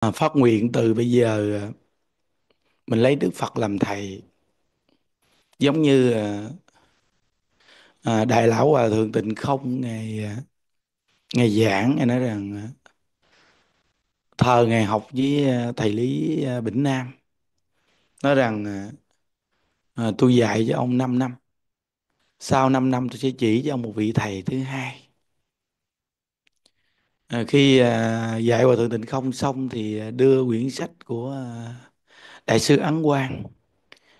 À, phát nguyện từ bây giờ à, mình lấy Đức Phật làm thầy giống như à, à đại lão hòa thượng Tịnh Không ngày ngày giảng ngài nói rằng thờ ngày học với thầy Lý Bỉnh Nam nói rằng à, tôi dạy cho ông 5 năm sau 5 năm tôi sẽ chỉ cho ông một vị thầy thứ hai À, khi à, dạy Hòa Thượng Tịnh Không xong thì à, đưa quyển sách của à, Đại sư Ấn Quang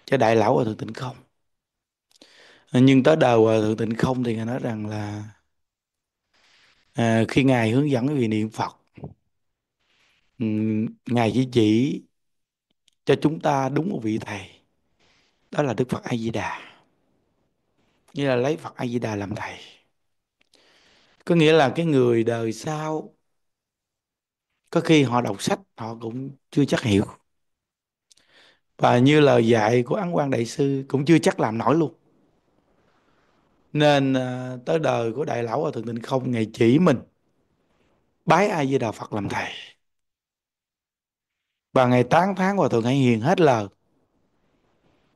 cho Đại Lão Hòa Thượng Tịnh Không. nhưng tới đời Hòa Thượng Tịnh Không thì Ngài nói rằng là à, khi Ngài hướng dẫn vị niệm Phật, ừ, Ngài chỉ chỉ cho chúng ta đúng một vị Thầy, đó là Đức Phật A-di-đà. Như là lấy Phật A-di-đà làm Thầy có nghĩa là cái người đời sau có khi họ đọc sách họ cũng chưa chắc hiểu và như lời dạy của Ấn Quang Đại Sư cũng chưa chắc làm nổi luôn nên à, tới đời của Đại Lão ở Thượng Tịnh Không ngày chỉ mình bái ai với Đạo Phật làm thầy và ngày tán tháng hòa thượng hãy hiền hết lời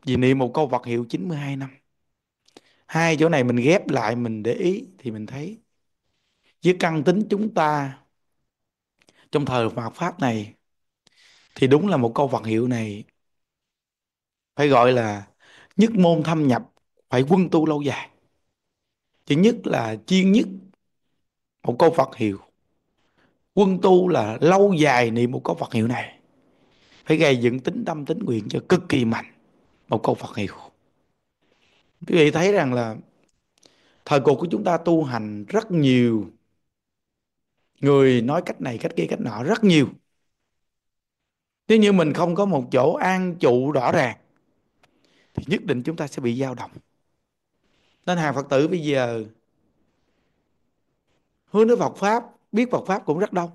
vì niệm một câu Phật hiệu 92 năm hai chỗ này mình ghép lại mình để ý thì mình thấy với căn tính chúng ta trong thời Phật pháp này thì đúng là một câu Phật hiệu này phải gọi là nhất môn thâm nhập phải quân tu lâu dài chỉ nhất là chuyên nhất một câu Phật hiệu quân tu là lâu dài niệm một câu Phật hiệu này phải gây dựng tính tâm tính nguyện cho cực kỳ mạnh một câu Phật hiệu quý vị thấy rằng là thời cuộc của chúng ta tu hành rất nhiều người nói cách này cách kia cách nọ rất nhiều nếu như mình không có một chỗ an trụ rõ ràng thì nhất định chúng ta sẽ bị dao động nên hàng phật tử bây giờ hướng đến Phật pháp biết Phật pháp cũng rất đông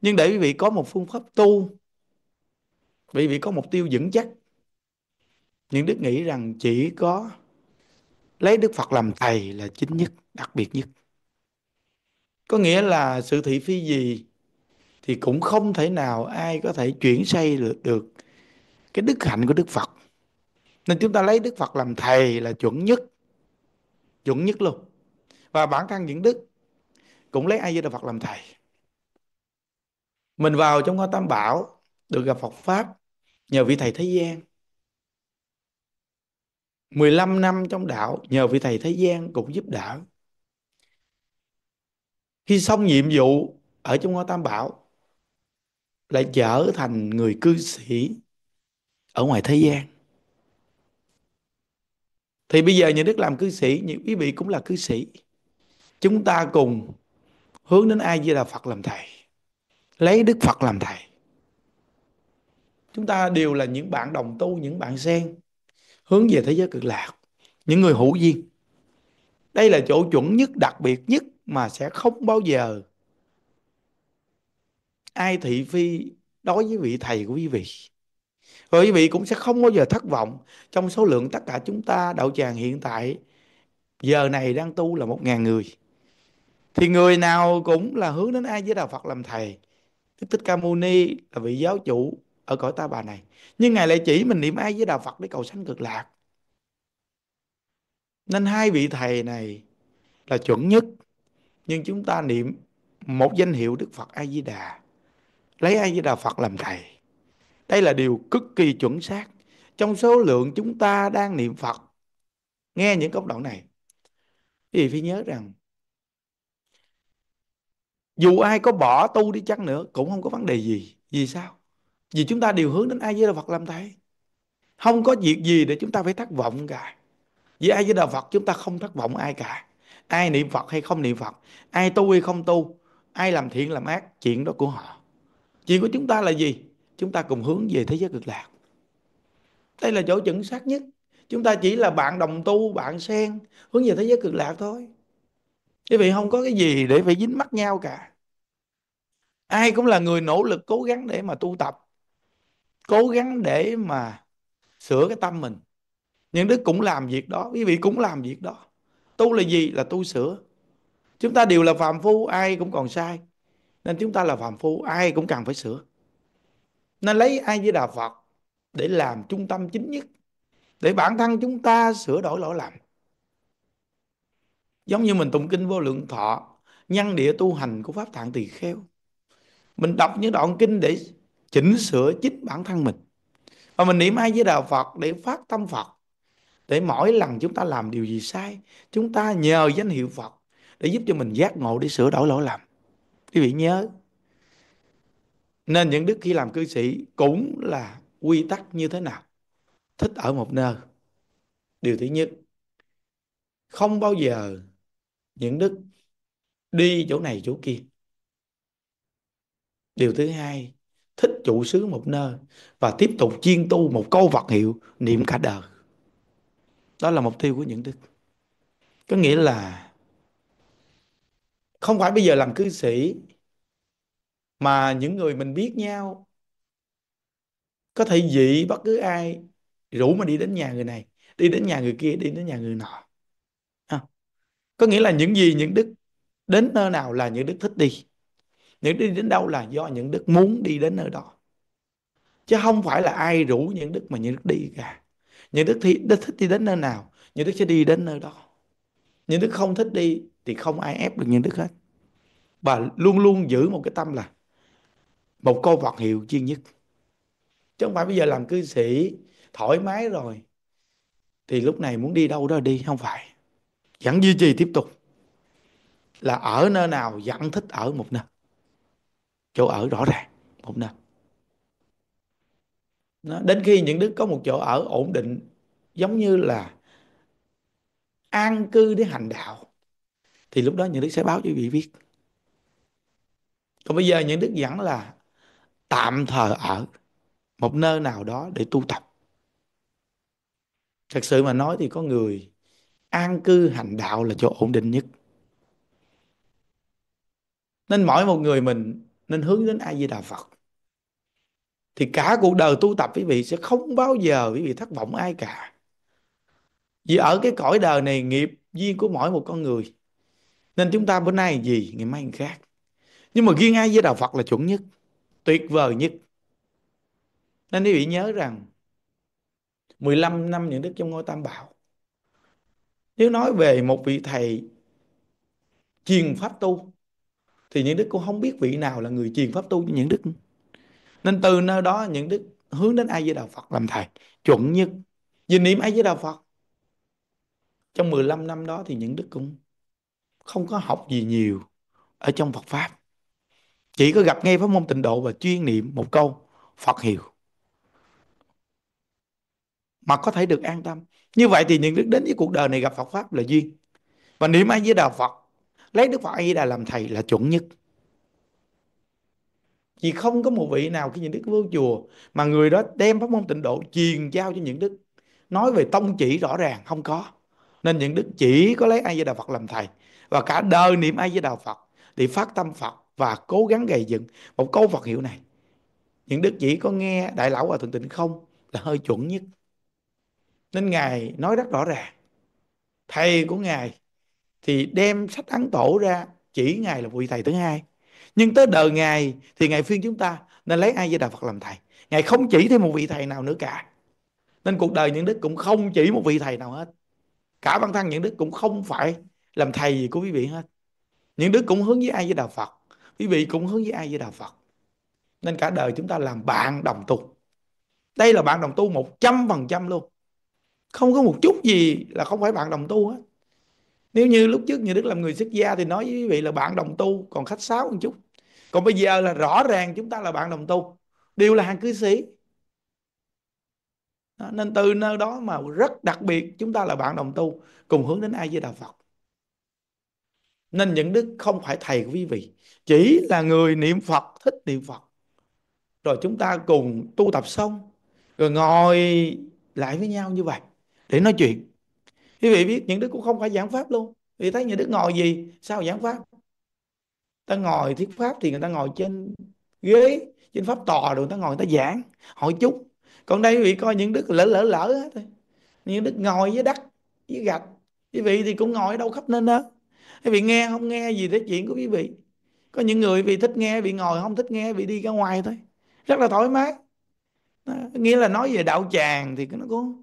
nhưng để quý vị có một phương pháp tu quý vị có mục tiêu vững chắc những đức nghĩ rằng chỉ có lấy đức phật làm thầy là chính nhất đặc biệt nhất có nghĩa là sự thị phi gì thì cũng không thể nào ai có thể chuyển xây được, được cái đức hạnh của đức phật nên chúng ta lấy đức phật làm thầy là chuẩn nhất chuẩn nhất luôn và bản thân những đức cũng lấy ai với đạo phật làm thầy mình vào trong ngôi tam bảo được gặp phật pháp nhờ vị thầy thế gian 15 năm trong đạo nhờ vị thầy thế gian cũng giúp đỡ khi xong nhiệm vụ ở trong ngôi tam bảo lại trở thành người cư sĩ ở ngoài thế gian thì bây giờ những đức làm cư sĩ những quý vị cũng là cư sĩ chúng ta cùng hướng đến ai di đà phật làm thầy lấy đức phật làm thầy chúng ta đều là những bạn đồng tu những bạn sen hướng về thế giới cực lạc những người hữu duyên đây là chỗ chuẩn nhất đặc biệt nhất mà sẽ không bao giờ ai thị phi đối với vị thầy của quý vị và quý vị cũng sẽ không bao giờ thất vọng trong số lượng tất cả chúng ta đạo tràng hiện tại giờ này đang tu là một ngàn người thì người nào cũng là hướng đến ai với đạo Phật làm thầy Đức Thích Ca Mâu Ni là vị giáo chủ ở cõi ta bà này nhưng ngài lại chỉ mình niệm ai với đạo Phật để cầu sanh cực lạc nên hai vị thầy này là chuẩn nhất nhưng chúng ta niệm một danh hiệu Đức Phật A Di Đà lấy A Di Đà Phật làm thầy đây là điều cực kỳ chuẩn xác trong số lượng chúng ta đang niệm Phật nghe những công đoạn này thì phải nhớ rằng dù ai có bỏ tu đi chăng nữa cũng không có vấn đề gì vì sao vì chúng ta đều hướng đến A Di đà phật làm thầy không có việc gì để chúng ta phải thất vọng cả vì A Di đà phật chúng ta không thất vọng ai cả ai niệm phật hay không niệm phật ai tu hay không tu ai làm thiện làm ác chuyện đó của họ chuyện của chúng ta là gì chúng ta cùng hướng về thế giới cực lạc đây là chỗ chuẩn xác nhất chúng ta chỉ là bạn đồng tu bạn sen hướng về thế giới cực lạc thôi quý vị không có cái gì để phải dính mắt nhau cả ai cũng là người nỗ lực cố gắng để mà tu tập cố gắng để mà sửa cái tâm mình những đứa cũng làm việc đó quý vị cũng làm việc đó tu là gì là tu sửa chúng ta đều là phạm phu ai cũng còn sai nên chúng ta là phạm phu ai cũng cần phải sửa nên lấy ai với đà phật để làm trung tâm chính nhất để bản thân chúng ta sửa đổi lỗi lầm giống như mình tụng kinh vô lượng thọ nhân địa tu hành của pháp tạng tỳ kheo mình đọc những đoạn kinh để chỉnh sửa chính bản thân mình và mình niệm ai với đà phật để phát tâm phật để mỗi lần chúng ta làm điều gì sai chúng ta nhờ danh hiệu phật để giúp cho mình giác ngộ để sửa đổi lỗi lầm quý vị nhớ nên những đức khi làm cư sĩ cũng là quy tắc như thế nào thích ở một nơi điều thứ nhất không bao giờ những đức đi chỗ này chỗ kia điều thứ hai thích trụ xứ một nơi và tiếp tục chiên tu một câu vật hiệu niệm cả đời đó là mục tiêu của những đức có nghĩa là không phải bây giờ làm cư sĩ mà những người mình biết nhau có thể dị bất cứ ai rủ mà đi đến nhà người này đi đến nhà người kia đi đến nhà người nọ à. có nghĩa là những gì những đức đến nơi nào là những đức thích đi những đức đi đến đâu là do những đức muốn đi đến nơi đó chứ không phải là ai rủ những đức mà những đức đi cả những đức thì đức thích đi đến nơi nào những đức sẽ đi đến nơi đó những đức không thích đi thì không ai ép được những đức hết và luôn luôn giữ một cái tâm là một câu vật hiệu duy nhất chứ không phải bây giờ làm cư sĩ thoải mái rồi thì lúc này muốn đi đâu đó đi không phải vẫn duy trì tiếp tục là ở nơi nào vẫn thích ở một nơi chỗ ở rõ ràng một nơi đó. đến khi những đứa có một chỗ ở ổn định giống như là an cư để hành đạo thì lúc đó những đức sẽ báo cho vị biết còn bây giờ những đức dẫn là tạm thờ ở một nơi nào đó để tu tập thật sự mà nói thì có người an cư hành đạo là chỗ ổn định nhất nên mỗi một người mình nên hướng đến ai di đà phật thì cả cuộc đời tu tập quý vị sẽ không bao giờ quý vị thất vọng ai cả vì ở cái cõi đời này nghiệp duyên của mỗi một con người nên chúng ta bữa nay gì ngày mai khác nhưng mà riêng ai với đạo Phật là chuẩn nhất tuyệt vời nhất nên quý vị nhớ rằng 15 năm những đức trong ngôi tam bảo nếu nói về một vị thầy truyền pháp tu thì những đức cũng không biết vị nào là người truyền pháp tu cho những đức nên từ nơi đó những đức hướng đến ai với đạo phật làm thầy chuẩn nhất vì niệm ai với đạo phật trong 15 năm đó thì những đức cũng không có học gì nhiều ở trong Phật pháp chỉ có gặp ngay pháp môn tịnh độ và chuyên niệm một câu Phật hiểu mà có thể được an tâm như vậy thì những đức đến với cuộc đời này gặp Phật pháp là duyên và niệm ai với đạo Phật lấy Đức Phật A Di Đà làm thầy là chuẩn nhất vì không có một vị nào khi những đức vô chùa mà người đó đem pháp môn tịnh độ truyền giao cho những đức nói về tông chỉ rõ ràng không có nên những đức chỉ có lấy ai di đà phật làm thầy và cả đời niệm ai di đà phật thì phát tâm phật và cố gắng gầy dựng một câu phật hiệu này những đức chỉ có nghe đại lão hòa thượng tịnh không là hơi chuẩn nhất nên ngài nói rất rõ ràng thầy của ngài thì đem sách ấn tổ ra chỉ ngài là vị thầy thứ hai nhưng tới đời ngài thì ngài phiên chúng ta nên lấy ai với đạo phật làm thầy ngài không chỉ thêm một vị thầy nào nữa cả nên cuộc đời những đức cũng không chỉ một vị thầy nào hết cả bản thân những đức cũng không phải làm thầy gì của quý vị hết những đức cũng hướng với ai với đạo phật quý vị cũng hướng với ai với đạo phật nên cả đời chúng ta làm bạn đồng tu đây là bạn đồng tu 100% luôn không có một chút gì là không phải bạn đồng tu hết nếu như lúc trước như đức làm người xuất gia thì nói với quý vị là bạn đồng tu còn khách sáo một chút còn bây giờ là rõ ràng chúng ta là bạn đồng tu đều là hàng cư sĩ đó, nên từ nơi đó mà rất đặc biệt chúng ta là bạn đồng tu cùng hướng đến ai với đạo phật nên những đức không phải thầy của quý vị chỉ là người niệm phật thích niệm phật rồi chúng ta cùng tu tập xong rồi ngồi lại với nhau như vậy để nói chuyện quý vị biết những đức cũng không phải giảng pháp luôn vì thấy những đức ngồi gì sao giảng pháp ta ngồi thuyết pháp thì người ta ngồi trên ghế trên pháp tòa rồi người ta ngồi người ta giảng hỏi chút còn đây quý vị coi những đức lỡ lỡ lỡ hết thôi những đức ngồi với đất với gạch quý vị thì cũng ngồi ở đâu khắp nên đó quý vị nghe không nghe gì tới chuyện của quý vị có những người vì thích nghe vì ngồi không thích nghe vì đi ra ngoài thôi rất là thoải mái đó. nghĩa là nói về đạo tràng thì nó cũng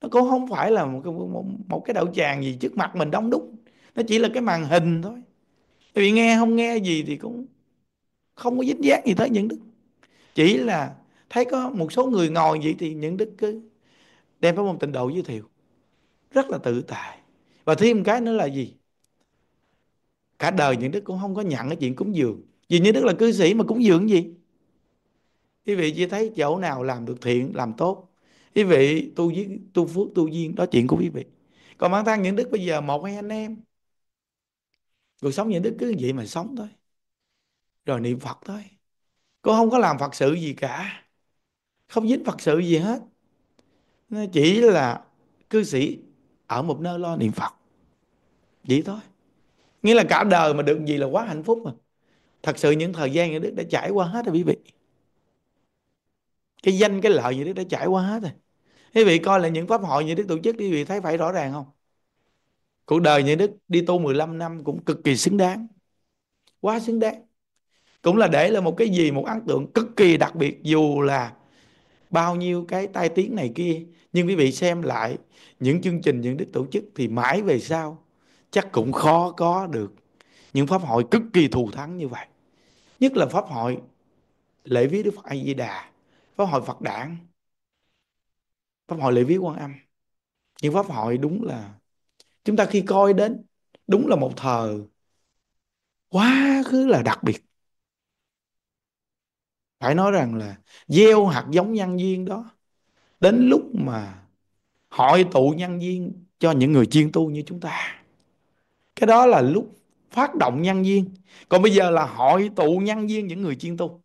nó cũng không phải là một, một, một cái đạo tràng gì trước mặt mình đông đúc nó chỉ là cái màn hình thôi tại vì nghe không nghe gì thì cũng không có dính dáng gì tới những đức chỉ là thấy có một số người ngồi vậy thì những đức cứ đem pháp môn tịnh độ giới thiệu rất là tự tại và thêm một cái nữa là gì cả đời những đức cũng không có nhận cái chuyện cúng dường vì những đức là cư sĩ mà cúng dường gì quý vị chỉ thấy chỗ nào làm được thiện làm tốt quý vị tu giết tu phước tu duyên đó chuyện của quý vị còn bản thân những đức bây giờ một hai anh em cuộc sống những đức cứ vậy mà sống thôi rồi niệm phật thôi cô không có làm phật sự gì cả không dính phật sự gì hết chỉ là cư sĩ ở một nơi lo niệm phật vậy thôi nghĩa là cả đời mà được gì là quá hạnh phúc mà thật sự những thời gian như đức đã trải qua hết rồi quý vị cái danh cái lợi như đức đã trải qua hết rồi quý vị coi là những pháp hội như đức tổ chức quý vị thấy phải rõ ràng không cuộc đời như đức đi tu 15 năm cũng cực kỳ xứng đáng quá xứng đáng cũng là để là một cái gì một ấn tượng cực kỳ đặc biệt dù là bao nhiêu cái tai tiếng này kia nhưng quý vị xem lại những chương trình những đức tổ chức thì mãi về sau chắc cũng khó có được những pháp hội cực kỳ thù thắng như vậy nhất là pháp hội lễ viếng đức phật a di đà pháp hội phật đảng pháp hội lễ viếng quan âm những pháp hội đúng là chúng ta khi coi đến đúng là một thờ quá khứ là đặc biệt phải nói rằng là gieo hạt giống nhân duyên đó đến lúc mà hội tụ nhân duyên cho những người chuyên tu như chúng ta cái đó là lúc phát động nhân duyên còn bây giờ là hội tụ nhân duyên những người chuyên tu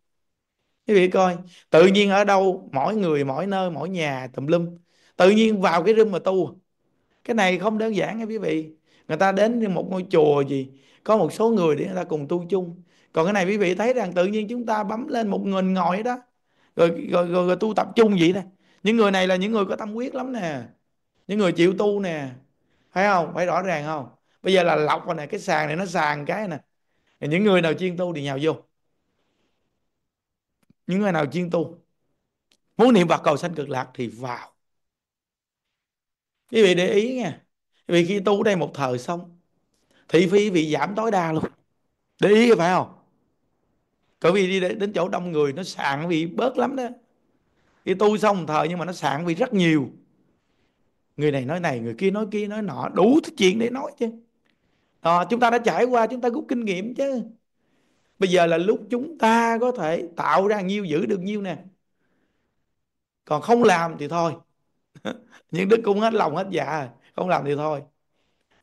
quý vị coi tự nhiên ở đâu mỗi người mỗi nơi mỗi nhà tùm lum tự nhiên vào cái room mà tu cái này không đơn giản nha quý vị người ta đến một ngôi chùa gì có một số người để người ta cùng tu chung còn cái này quý vị thấy rằng tự nhiên chúng ta bấm lên một người ngồi đó rồi, rồi, rồi, rồi, tu tập chung vậy thôi những người này là những người có tâm quyết lắm nè những người chịu tu nè phải không phải rõ ràng không bây giờ là lọc rồi nè cái sàn này nó sàn cái nè những người nào chuyên tu thì nhào vô những người nào chuyên tu muốn niệm Phật cầu sanh cực lạc thì vào quý vị để ý nha vì khi tu đây một thời xong thị phi bị giảm tối đa luôn để ý phải không bởi vì đi đến chỗ đông người nó sạn bị bớt lắm đó đi tu xong một thời nhưng mà nó sạn bị rất nhiều người này nói này người kia nói kia nói nọ đủ thứ chuyện để nói chứ à, chúng ta đã trải qua chúng ta rút kinh nghiệm chứ bây giờ là lúc chúng ta có thể tạo ra nhiêu giữ được nhiêu nè còn không làm thì thôi nhưng đức cũng hết lòng hết dạ không làm thì thôi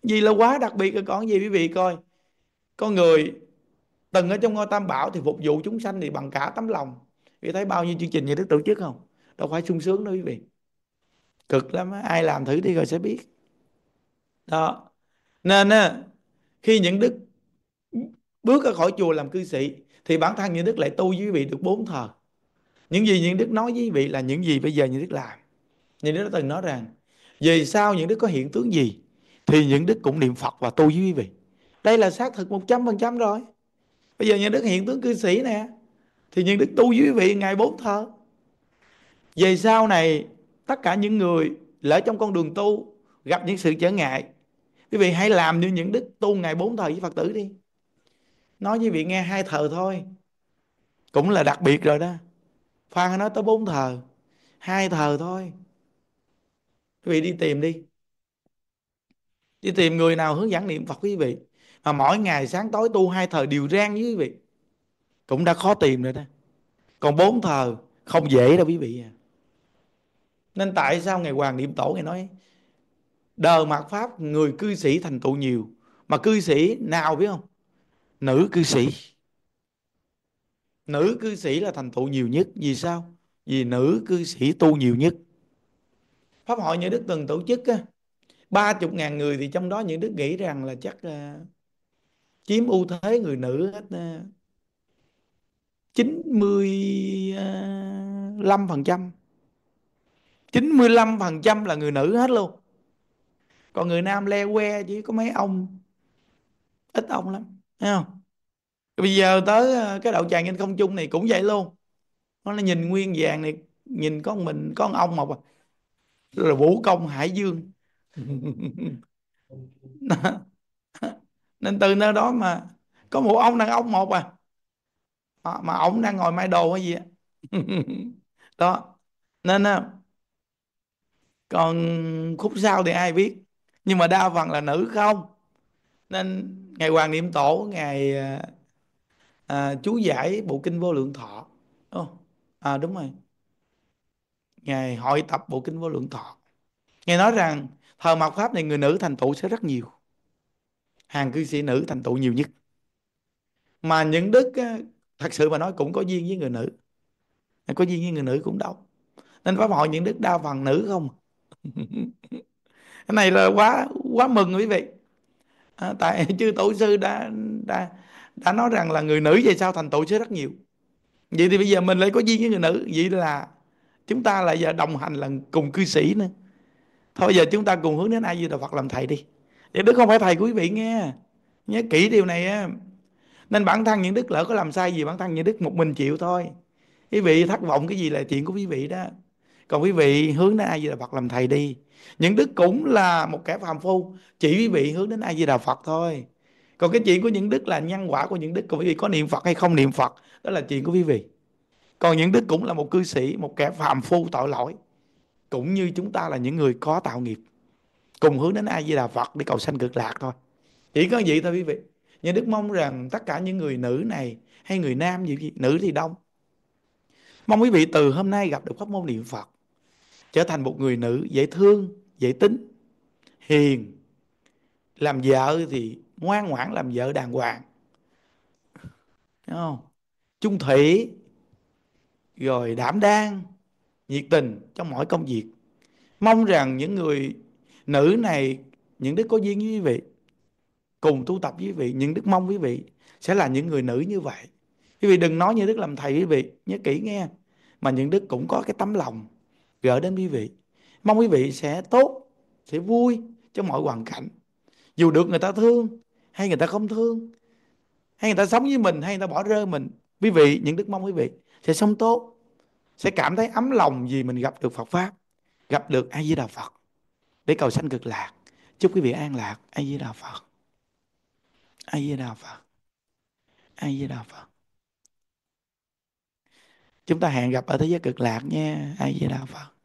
vì là quá đặc biệt rồi còn gì quý vị coi con người từng ở trong ngôi tam bảo thì phục vụ chúng sanh thì bằng cả tấm lòng vì thấy bao nhiêu chương trình như đức tổ chức không đâu phải sung sướng đâu quý vị cực lắm ai làm thử đi rồi sẽ biết đó nên khi những đức bước ra khỏi chùa làm cư sĩ thì bản thân những đức lại tu với vị được bốn thờ những gì những đức nói với vị là những gì bây giờ những đức làm những đức đã từng nói rằng về sau những đức có hiện tướng gì thì những đức cũng niệm phật và tu với quý vị đây là xác thực 100% rồi bây giờ những đức hiện tướng cư sĩ nè thì những đức tu với quý vị ngày bốn thờ về sau này tất cả những người lỡ trong con đường tu gặp những sự trở ngại quý vị hãy làm như những đức tu ngày bốn thời với phật tử đi nói với vị nghe hai thờ thôi cũng là đặc biệt rồi đó phan nói tới bốn thờ hai thờ thôi quý vị đi tìm đi đi tìm người nào hướng dẫn niệm phật quý vị mà mỗi ngày sáng tối tu hai thờ đều rang với quý vị cũng đã khó tìm rồi đó còn bốn thờ không dễ đâu quý vị à nên tại sao ngày hoàng niệm tổ ngày nói đờ mạt pháp người cư sĩ thành tựu nhiều mà cư sĩ nào biết không nữ cư sĩ nữ cư sĩ là thành tựu nhiều nhất vì sao vì nữ cư sĩ tu nhiều nhất pháp hội những đức từng tổ chức ba chục ngàn người thì trong đó những đức nghĩ rằng là chắc uh, chiếm ưu thế người nữ hết à, chín mươi lăm phần trăm chín mươi lăm phần trăm là người nữ hết luôn còn người nam le que chỉ có mấy ông ít ông lắm thấy không bây giờ tới ờ, cái đậu tràng trên không trung này cũng vậy luôn nó là nhìn nguyên vàng này nhìn có mình có ông một à rồi vũ công hải dương nên từ nơi đó mà có một ông đàn ông một à mà ông đang ngồi mai đồ hay gì á đó nên ờ, còn khúc sau thì ai biết nhưng mà đa phần là nữ không nên ngài Hoàng Niệm Tổ ngài à, à, chú giải bộ kinh vô lượng thọ đúng à đúng rồi ngài hội tập bộ kinh vô lượng thọ ngài nói rằng thờ mạt pháp này người nữ thành tựu sẽ rất nhiều hàng cư sĩ nữ thành tựu nhiều nhất mà những đức à, thật sự mà nói cũng có duyên với người nữ có duyên với người nữ cũng đâu nên pháp hội những đức đa phần nữ không cái này là quá quá mừng quý vị à, tại chư tổ sư đã đã đã nói rằng là người nữ về sau thành tổ sư rất nhiều vậy thì bây giờ mình lại có duyên với người nữ vậy là chúng ta lại giờ đồng hành là cùng cư sĩ nữa thôi giờ chúng ta cùng hướng đến ai như là phật làm thầy đi vậy đức không phải thầy quý vị nghe nhớ kỹ điều này á nên bản thân những đức lỡ có làm sai gì bản thân những đức một mình chịu thôi quý vị thất vọng cái gì là chuyện của quý vị đó còn quý vị hướng đến ai di đà phật làm thầy đi những đức cũng là một kẻ phàm phu chỉ quý vị hướng đến ai di đà phật thôi còn cái chuyện của những đức là nhân quả của những đức còn quý vị có niệm phật hay không niệm phật đó là chuyện của quý vị còn những đức cũng là một cư sĩ một kẻ phàm phu tội lỗi cũng như chúng ta là những người có tạo nghiệp cùng hướng đến ai di đà phật để cầu sanh cực lạc thôi chỉ có vậy thôi quý vị nhà đức mong rằng tất cả những người nữ này hay người nam gì nữ thì đông mong quý vị từ hôm nay gặp được pháp môn niệm phật trở thành một người nữ dễ thương dễ tính hiền làm vợ thì ngoan ngoãn làm vợ đàng hoàng Đúng không trung thủy rồi đảm đang nhiệt tình trong mọi công việc mong rằng những người nữ này những đức có duyên với quý vị cùng tu tập với quý vị những đức mong quý vị sẽ là những người nữ như vậy quý vị đừng nói như đức làm thầy quý vị nhớ kỹ nghe mà những đức cũng có cái tấm lòng gửi đến quý vị mong quý vị sẽ tốt sẽ vui trong mọi hoàn cảnh dù được người ta thương hay người ta không thương hay người ta sống với mình hay người ta bỏ rơi mình quý vị những đức mong quý vị sẽ sống tốt sẽ cảm thấy ấm lòng vì mình gặp được Phật pháp gặp được A Di Đà Phật để cầu sanh cực lạc chúc quý vị an lạc A Di Đà Phật A Di Đà Phật A Di Đà Phật chúng ta hẹn gặp ở thế giới cực lạc nha ai di đà phật